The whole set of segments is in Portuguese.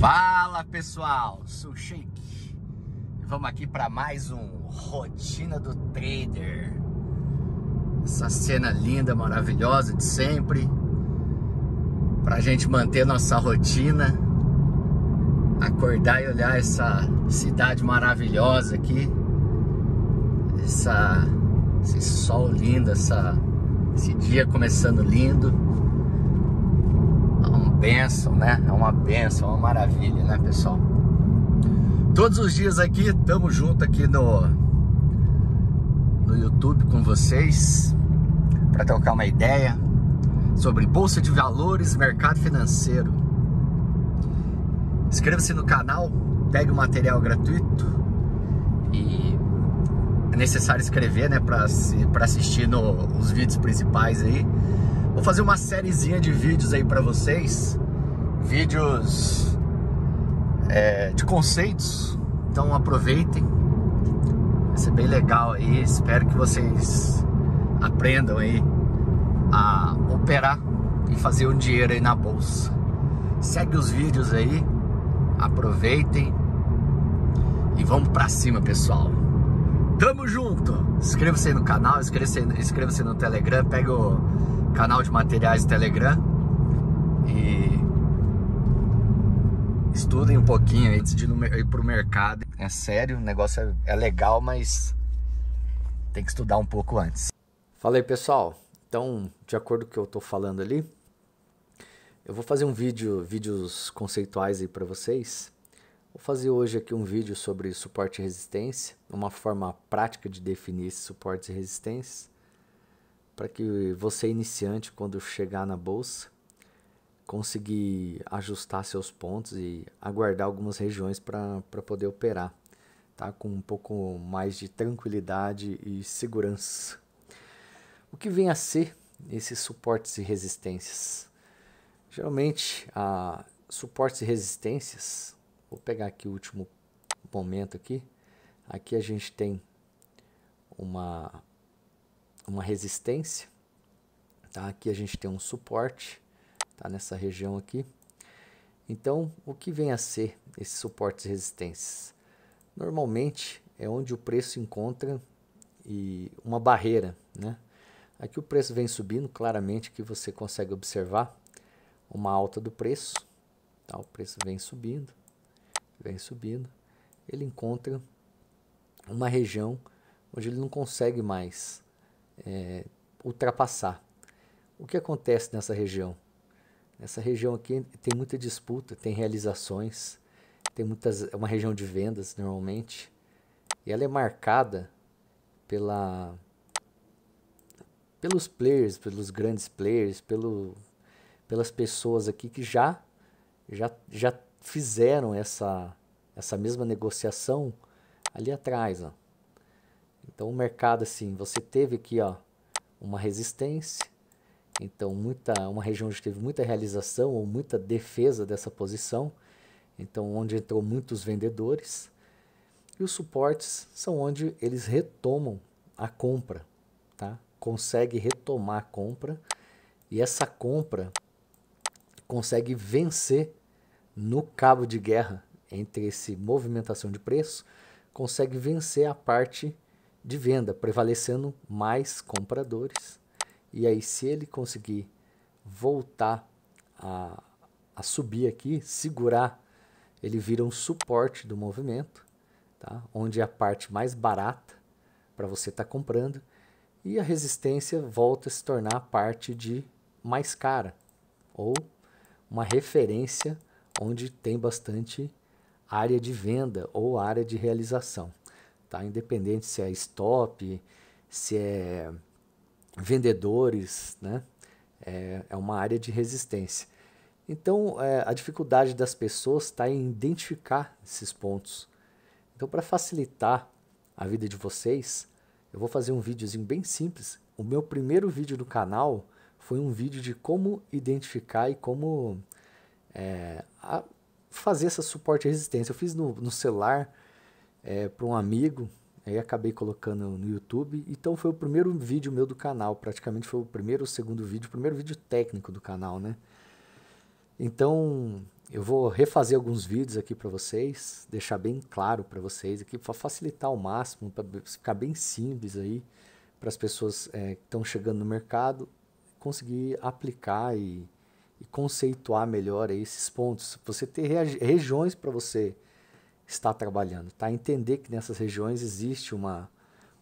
Fala pessoal, sou Shake. Vamos aqui para mais um Rotina do Trader. Essa cena linda, maravilhosa de sempre. Pra gente manter nossa rotina, acordar e olhar essa cidade maravilhosa aqui. Essa esse sol lindo, essa esse dia começando lindo benção, né? É uma benção, é uma maravilha, né, pessoal? Todos os dias aqui, estamos junto aqui no no YouTube com vocês para trocar uma ideia sobre bolsa de valores, mercado financeiro. Inscreva-se no canal, pegue o material gratuito e é necessário escrever, né, para assistir no, os vídeos principais aí. Vou fazer uma sériezinha de vídeos aí para vocês. Vídeos é, de conceitos. Então aproveitem. Vai ser bem legal aí. Espero que vocês aprendam aí a operar e fazer um dinheiro aí na bolsa. Segue os vídeos aí. Aproveitem. E vamos para cima, pessoal. Tamo junto! Inscreva-se aí no canal, inscreva-se inscreva no Telegram, pega o canal de materiais Telegram e estudem um pouquinho antes de ir pro mercado. É sério, o negócio é, é, legal, mas tem que estudar um pouco antes. Falei pessoal. Então, de acordo com o que eu tô falando ali, eu vou fazer um vídeo, vídeos conceituais aí para vocês. Vou fazer hoje aqui um vídeo sobre suporte e resistência, uma forma prática de definir esses suportes e resistências para que você iniciante quando chegar na bolsa conseguir ajustar seus pontos e aguardar algumas regiões para poder operar, tá? Com um pouco mais de tranquilidade e segurança. O que vem a ser esses suportes e resistências? Geralmente, a suportes e resistências, vou pegar aqui o último momento aqui. Aqui a gente tem uma uma resistência. Tá? Aqui a gente tem um suporte tá? nessa região aqui. Então, o que vem a ser esses suportes e resistências? Normalmente é onde o preço encontra e uma barreira. Né? Aqui o preço vem subindo, claramente que você consegue observar uma alta do preço. Tá? O preço vem subindo, vem subindo. Ele encontra uma região onde ele não consegue mais é, ultrapassar. O que acontece nessa região? Nessa região aqui tem muita disputa, tem realizações, tem muitas, é uma região de vendas normalmente, e ela é marcada pela pelos players, pelos grandes players, pelo, pelas pessoas aqui que já já, já fizeram essa essa mesma negociação ali atrás, ó. Então o mercado assim, você teve aqui ó, uma resistência, então muita, uma região onde teve muita realização ou muita defesa dessa posição, então onde entrou muitos vendedores. E os suportes são onde eles retomam a compra, tá? Consegue retomar a compra e essa compra consegue vencer no cabo de guerra entre esse movimentação de preço, consegue vencer a parte de venda, prevalecendo mais compradores. E aí, se ele conseguir voltar a, a subir aqui, segurar, ele vira um suporte do movimento, tá? onde é a parte mais barata para você estar tá comprando, e a resistência volta a se tornar a parte de mais cara, ou uma referência onde tem bastante área de venda ou área de realização tá? Independente se é stop, se é vendedores, né? É, é uma área de resistência. Então, é, a dificuldade das pessoas está em identificar esses pontos. Então, para facilitar a vida de vocês, eu vou fazer um videozinho bem simples. O meu primeiro vídeo do canal foi um vídeo de como identificar e como é, fazer esse suporte à resistência. Eu fiz no, no celular, é, para um amigo, aí acabei colocando no YouTube. Então foi o primeiro vídeo meu do canal, praticamente foi o primeiro ou segundo vídeo, o primeiro vídeo técnico do canal, né? Então eu vou refazer alguns vídeos aqui para vocês, deixar bem claro para vocês aqui, para facilitar ao máximo, para ficar bem simples aí, para as pessoas é, que estão chegando no mercado conseguir aplicar e, e conceituar melhor esses pontos. Você ter regiões para você está trabalhando, tá? Entender que nessas regiões existe uma,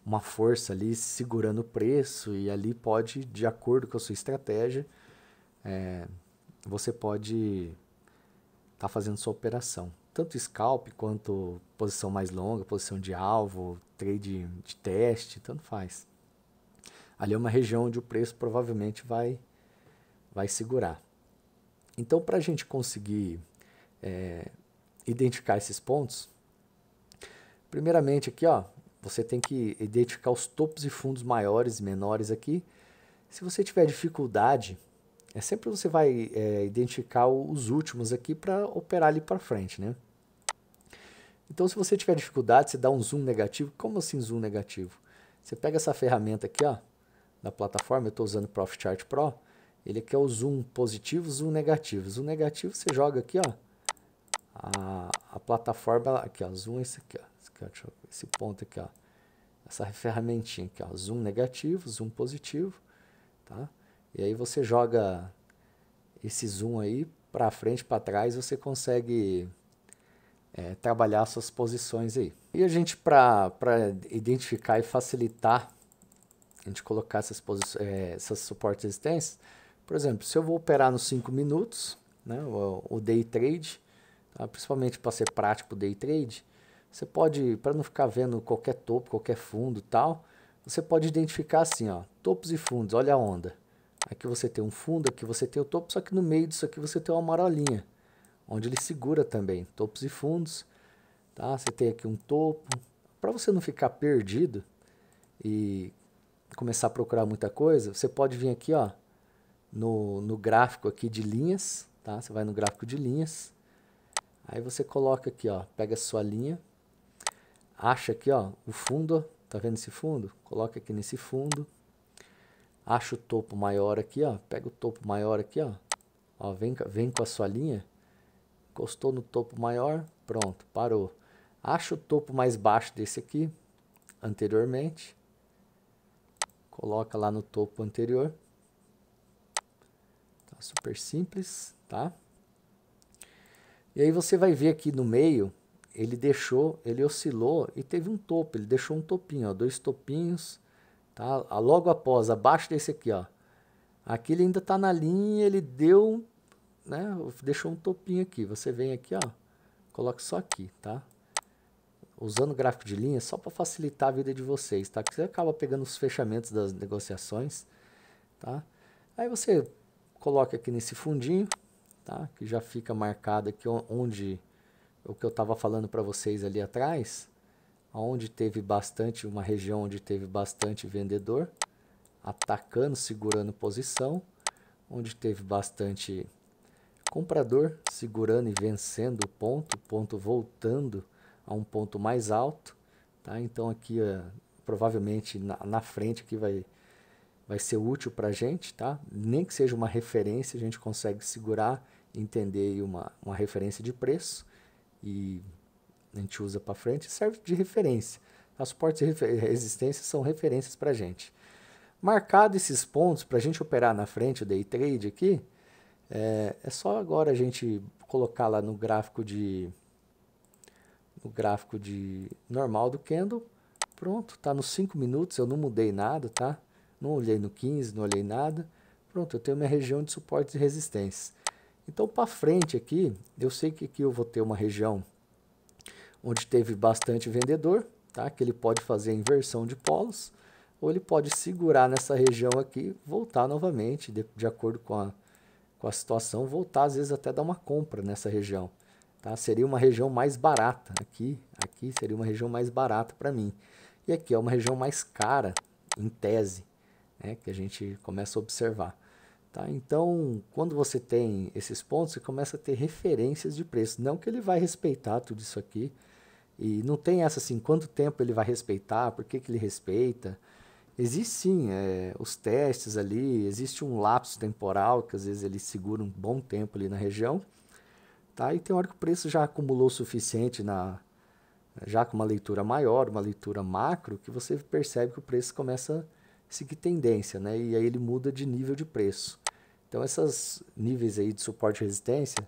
uma força ali segurando o preço e ali pode, de acordo com a sua estratégia, é, você pode estar tá fazendo sua operação. Tanto scalp quanto posição mais longa, posição de alvo, trade de teste, tanto faz. Ali é uma região onde o preço provavelmente vai, vai segurar. Então, para a gente conseguir é, identificar esses pontos? Primeiramente aqui, ó, você tem que identificar os topos e fundos maiores e menores aqui. Se você tiver dificuldade, é sempre você vai é, identificar os últimos aqui para operar ali para frente, né? Então, se você tiver dificuldade, você dá um zoom negativo. Como assim zoom negativo? Você pega essa ferramenta aqui, ó, da plataforma, eu estou usando o ProfChart Pro, ele quer é o zoom positivo, zoom negativo. Zoom negativo você joga aqui, ó, a, a plataforma aqui, ó, zoom esse aqui, ó, esse, aqui, ó, esse ponto aqui, ó, essa ferramentinha aqui, ó, zoom negativo, zoom positivo, tá? E aí você joga esse zoom aí para frente, para trás, você consegue é, trabalhar suas posições aí. E a gente, para identificar e facilitar, a gente colocar essas, posições, é, essas suportes existentes, por exemplo, se eu vou operar nos 5 minutos, né, o, o day trade, tá? principalmente para ser prático day trade, você pode, para não ficar vendo qualquer topo, qualquer fundo tal, você pode identificar assim, ó, topos e fundos, olha a onda. Aqui você tem um fundo, aqui você tem o topo, só que no meio disso aqui você tem uma marolinha, onde ele segura também, topos e fundos. Tá? Você tem aqui um topo. Para você não ficar perdido e começar a procurar muita coisa, você pode vir aqui ó, no, no gráfico aqui de linhas. Tá? Você vai no gráfico de linhas. Aí você coloca aqui, ó, pega a sua linha, acha aqui, ó, o fundo, tá vendo esse fundo? Coloca aqui nesse fundo, acha o topo maior aqui, ó, pega o topo maior aqui, ó, ó vem, vem com a sua linha, encostou no topo maior, pronto, parou. Acha o topo mais baixo desse aqui, anteriormente, coloca lá no topo anterior, tá super simples, tá? E aí você vai ver aqui no meio, ele deixou, ele oscilou e teve um topo, ele deixou um topinho, ó, dois topinhos, tá? Logo após, abaixo desse aqui, ó. Aqui ele ainda está na linha, ele deu, né? Deixou um topinho aqui. Você vem aqui, ó, coloca só aqui, tá? Usando gráfico de linha só para facilitar a vida de vocês, tá? Que você acaba pegando os fechamentos das negociações, tá? Aí você coloca aqui nesse fundinho, tá? que já fica marcado aqui onde o que eu estava falando para vocês ali atrás, onde teve bastante, uma região onde teve bastante vendedor, atacando, segurando posição, onde teve bastante comprador, segurando e vencendo o ponto, o ponto voltando a um ponto mais alto, tá? Então aqui eh, provavelmente na, na frente aqui vai vai ser útil para gente, tá? Nem que seja uma referência, a gente consegue segurar entender uma, uma referência de preço e a gente usa para frente serve de referência. As suportes e resistências são referências para a gente. Marcado esses pontos para a gente operar na frente o day trade aqui, é, é só agora a gente colocar lá no gráfico de no gráfico de normal do candle. Pronto, tá nos 5 minutos, eu não mudei nada, tá? Não olhei no 15, não olhei nada. Pronto, eu tenho minha região de suportes e resistências. Então, para frente aqui, eu sei que aqui eu vou ter uma região onde teve bastante vendedor, tá? que ele pode fazer a inversão de polos, ou ele pode segurar nessa região aqui, voltar novamente, de, de acordo com a, com a situação, voltar às vezes até dar uma compra nessa região. Tá? Seria uma região mais barata aqui, aqui seria uma região mais barata para mim. E aqui é uma região mais cara, em tese, né? que a gente começa a observar. Tá? Então, quando você tem esses pontos, você começa a ter referências de preço. Não que ele vai respeitar tudo isso aqui. E não tem essa assim, quanto tempo ele vai respeitar, por que, que ele respeita. Existe sim é, os testes ali, existe um lapso temporal, que às vezes ele segura um bom tempo ali na região. Tá? E tem hora que o preço já acumulou o suficiente na, já com uma leitura maior, uma leitura macro, que você percebe que o preço começa a seguir tendência, né? E aí ele muda de nível de preço. Então esses níveis aí de suporte e resistência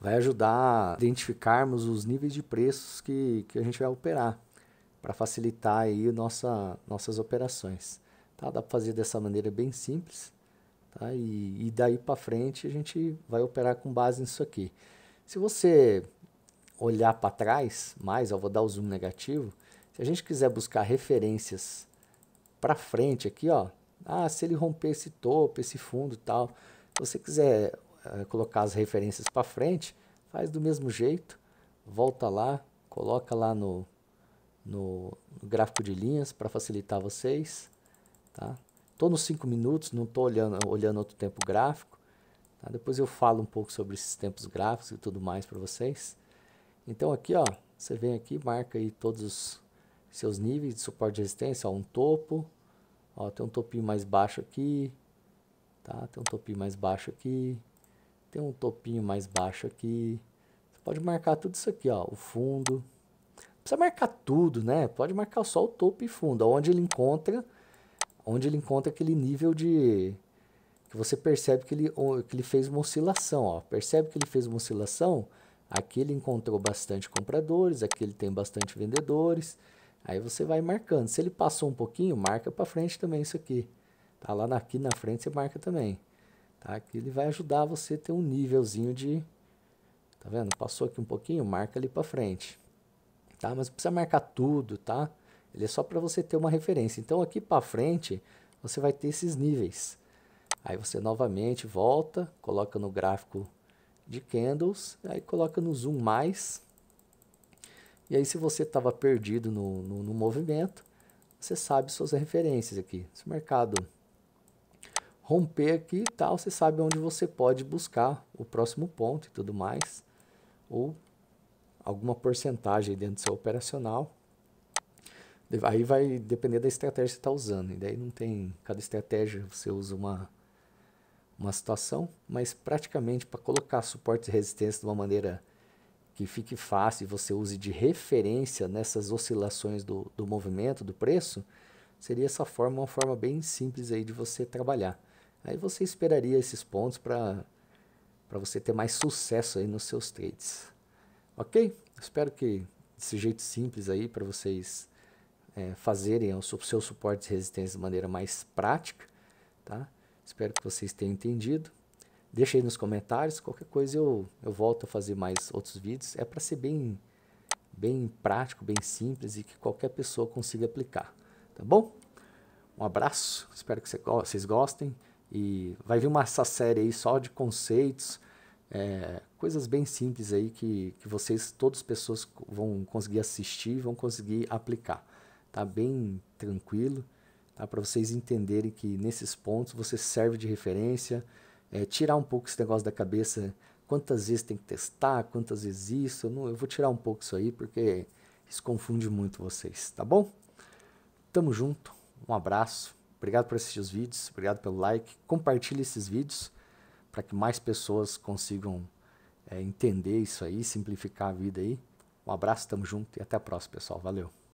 vai ajudar a identificarmos os níveis de preços que, que a gente vai operar para facilitar aí nossa, nossas operações. Tá? Dá para fazer dessa maneira bem simples. Tá? E, e daí para frente a gente vai operar com base nisso aqui. Se você olhar para trás mais, eu vou dar o zoom negativo, se a gente quiser buscar referências para frente aqui, ó. Ah, se ele romper esse topo, esse fundo e tal. Se você quiser eh, colocar as referências para frente, faz do mesmo jeito. Volta lá, coloca lá no, no, no gráfico de linhas para facilitar vocês. Tá? Tô nos 5 minutos, não tô olhando, olhando outro tempo gráfico. Tá? Depois eu falo um pouco sobre esses tempos gráficos e tudo mais para vocês. Então aqui, ó, você vem aqui, marca aí todos os seus níveis de suporte de resistência, ó, um topo, Ó, tem um topinho mais baixo aqui, tá? Tem um topinho mais baixo aqui, tem um topinho mais baixo aqui. Você pode marcar tudo isso aqui, ó, o fundo. Não precisa marcar tudo, né? Pode marcar só o topo e fundo, onde ele encontra, onde ele encontra aquele nível de que você percebe que ele, que ele fez uma oscilação, ó. Percebe que ele fez uma oscilação? Aqui ele encontrou bastante compradores, aqui ele tem bastante vendedores. Aí você vai marcando. Se ele passou um pouquinho, marca para frente também isso aqui. Tá lá aqui na frente você marca também. Tá? Que ele vai ajudar você a ter um nívelzinho de Tá vendo? Passou aqui um pouquinho, marca ali para frente. Tá? Mas precisa marcar tudo, tá? Ele é só para você ter uma referência. Então aqui para frente, você vai ter esses níveis. Aí você novamente volta, coloca no gráfico de candles, aí coloca no zoom mais, e aí, se você estava perdido no, no, no, movimento, você sabe suas referências aqui. Se o mercado romper aqui e tal, você sabe onde você pode buscar o próximo ponto e tudo mais. Ou alguma porcentagem dentro do seu operacional. Aí vai depender da estratégia que você está usando. E daí não tem. Cada estratégia você usa uma, uma situação, mas praticamente para colocar suporte e resistência de uma maneira que fique fácil e você use de referência nessas oscilações do, do movimento, do preço, seria essa forma, uma forma bem simples aí de você trabalhar. Aí você esperaria esses pontos para você ter mais sucesso aí nos seus trades. Ok? Espero que desse jeito simples aí para vocês é, fazerem o seu suporte de resistência de maneira mais prática, tá? Espero que vocês tenham entendido. Deixa aí nos comentários, qualquer coisa eu, eu volto a fazer mais outros vídeos. É para ser bem, bem prático, bem simples e que qualquer pessoa consiga aplicar, tá bom? Um abraço, espero que vocês gostem e vai vir uma essa série aí só de conceitos, é, coisas bem simples aí que, que vocês, todas as pessoas vão conseguir assistir, vão conseguir aplicar, tá bem tranquilo, tá? Para vocês entenderem que nesses pontos você serve de referência, é, tirar um pouco esse negócio da cabeça. Quantas vezes tem que testar, quantas vezes isso. Eu, não, eu vou tirar um pouco isso aí, porque isso confunde muito vocês, tá bom? Tamo junto, um abraço. Obrigado por assistir os vídeos, obrigado pelo like. Compartilhe esses vídeos para que mais pessoas consigam é, entender isso aí, simplificar a vida aí. Um abraço, tamo junto e até a próxima, pessoal. Valeu!